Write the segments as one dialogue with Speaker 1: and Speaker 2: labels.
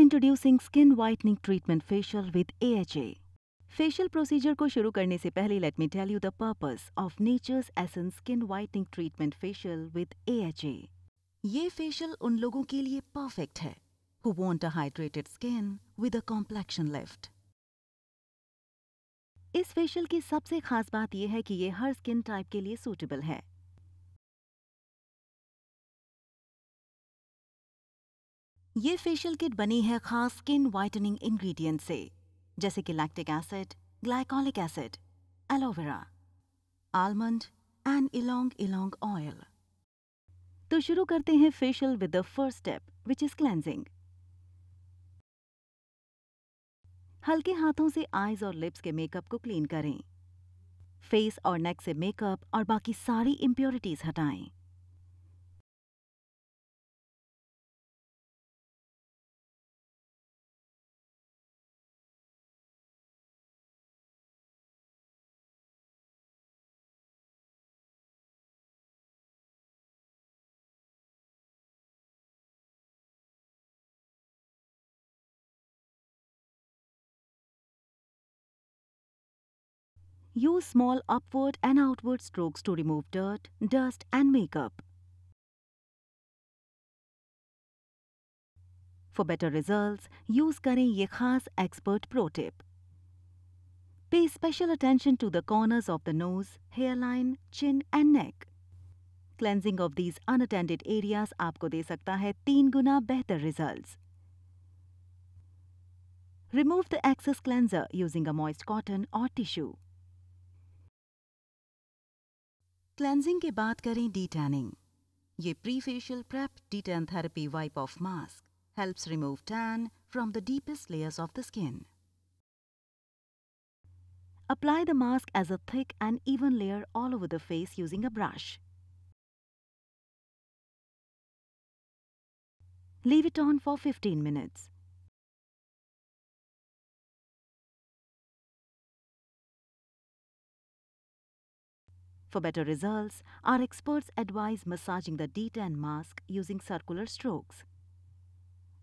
Speaker 1: Introducing skin whitening treatment facial with AHA facial procedure को शुरू करने से पहले let me tell you the purpose of Nature's Essence skin whitening treatment facial with AHA ये facial उन लोगों के लिए परफेक्ट है who want a hydrated skin with a complexion lift
Speaker 2: इस फेशियल की सबसे खास बात यह है कि ये हर स्किन टाइप के लिए सूटेबल है
Speaker 1: ये फेशियल किट बनी है खास स्किन वाइटनिंग इंग्रेडिएंट से जैसे कि lactic acid glycolic acid aloe vera almond and ylang ylang oil तो शुरू करते हैं facial with the first step which is cleansing हल्के हाथों से आईज और लिप्स के मेकअप को क्लीन करें फेस और नेक से मेकअप और बाकी सारी
Speaker 2: इम्प्योरिटीज हटाएं Use small upward and outward strokes to remove dirt, dust and makeup.
Speaker 1: For better results, use करें ये खास expert pro tip. Pay special attention to the corners of the nose, hairline, chin and neck. Cleansing of these unattended areas आपको दे सकता है तीन गुना बेहतर results. Remove the excess cleanser using a moist cotton or tissue. Cleansing के बाद करें detanning ये pre facial prep detan therapy wipe off mask helps remove from the deepest layers of the skin. Apply the mask as a thick and even layer all over the face using a
Speaker 2: brush. Leave it on for 15 minutes. For better results,
Speaker 1: our experts advise massaging the detan mask using circular strokes.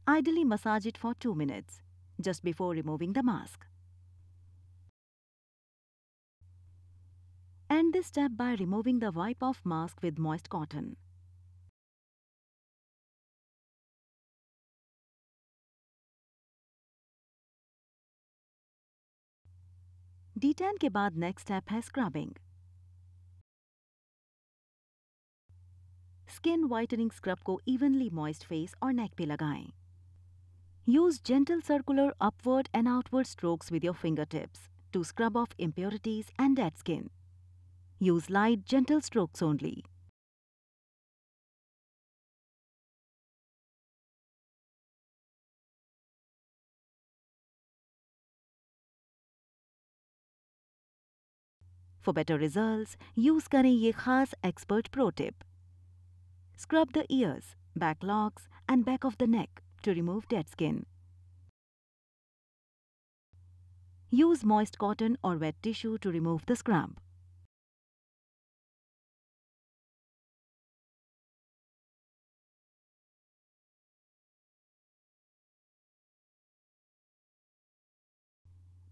Speaker 1: Ideally massage it for 2 minutes, just before removing the mask. End this step by removing the wipe-off
Speaker 2: mask with moist cotton. Detan ke baad next step hai scrubbing.
Speaker 1: Skin whitening scrub को evenly moist face और neck पे लगाएं। Use gentle circular upward and outward strokes with your finger tips to scrub off impurities and dead skin use light gentle strokes
Speaker 2: only for better result use करें ये खास
Speaker 1: expert pro tip Scrub the ears, back locks and back of the neck to remove dead skin. Use
Speaker 2: moist cotton or wet tissue to remove the scrub.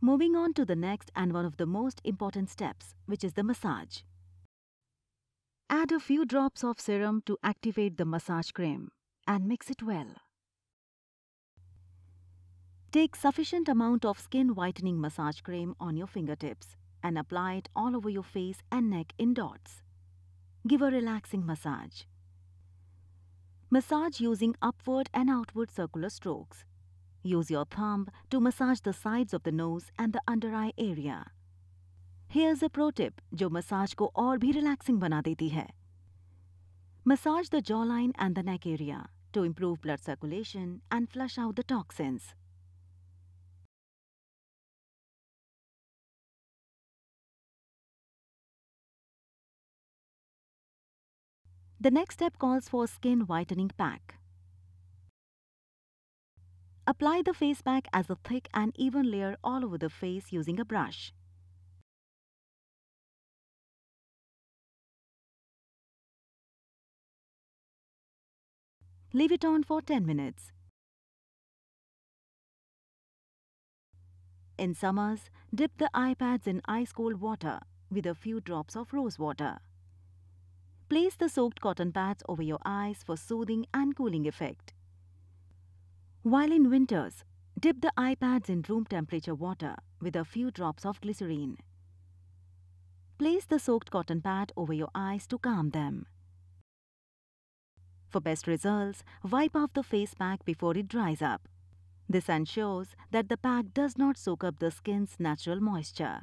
Speaker 2: Moving
Speaker 1: on to the next and one of the most important steps, which is the massage. Add a few drops of serum to activate the massage cream and mix it well. Take sufficient amount of skin whitening massage cream on your fingertips and apply it all over your face and neck in dots. Give a relaxing massage. Massage using upward and outward circular strokes. Use your thumb to massage the sides of the nose and the under eye area. Here's a pro tip जो massage को और भी relaxing बना देती है massage the jaw line and to improve blood circulation
Speaker 2: and flush out the toxins. The next step calls for skin whitening pack.
Speaker 1: Apply the face pack as a thick and even layer all over the face
Speaker 2: using a brush. Leave it on for 10 minutes. In summers,
Speaker 1: dip the iPads in ice-cold water with a few drops of rose water. Place the soaked cotton pads over your eyes for soothing and cooling effect. While in winters, dip the iPads in room temperature water with a few drops of glycerine. Place the soaked cotton pad over your eyes to calm them. For best results, wipe off the face pack before it dries up. This ensures that the pack does not soak up the skin's natural moisture.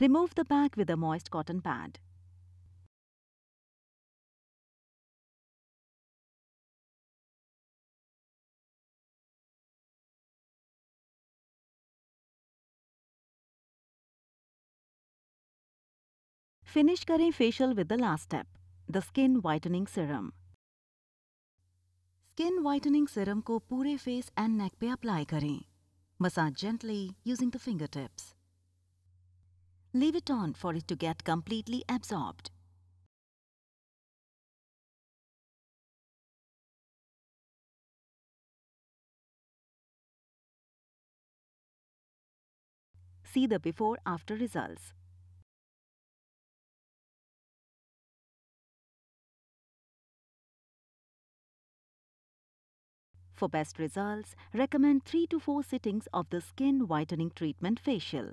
Speaker 1: Remove the pack with a moist cotton pad.
Speaker 2: Finish करें
Speaker 1: facial with the last step. The skin whitening serum skin whitening serum को पूरे face and neck पे apply करें massage gently using the
Speaker 2: finger tips Leave it on for it to get completely absorbed. See the before after results. For best results, recommend 3 to 4 sittings of the skin whitening treatment facial.